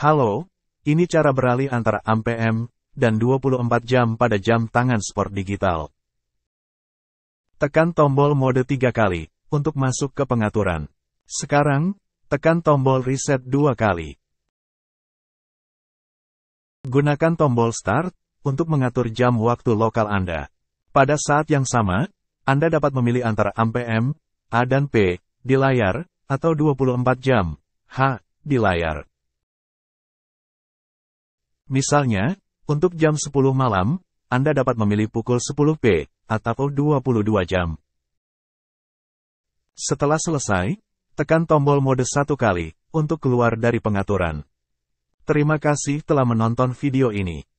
Halo, ini cara beralih antara AMPM dan 24 jam pada jam tangan sport digital. Tekan tombol mode 3 kali untuk masuk ke pengaturan. Sekarang, tekan tombol reset 2 kali. Gunakan tombol start untuk mengatur jam waktu lokal Anda. Pada saat yang sama, Anda dapat memilih antara AMPM, A dan P, di layar, atau 24 jam, H, di layar. Misalnya, untuk jam 10 malam, Anda dapat memilih pukul 10 P, atau 22 jam. Setelah selesai, tekan tombol mode satu kali, untuk keluar dari pengaturan. Terima kasih telah menonton video ini.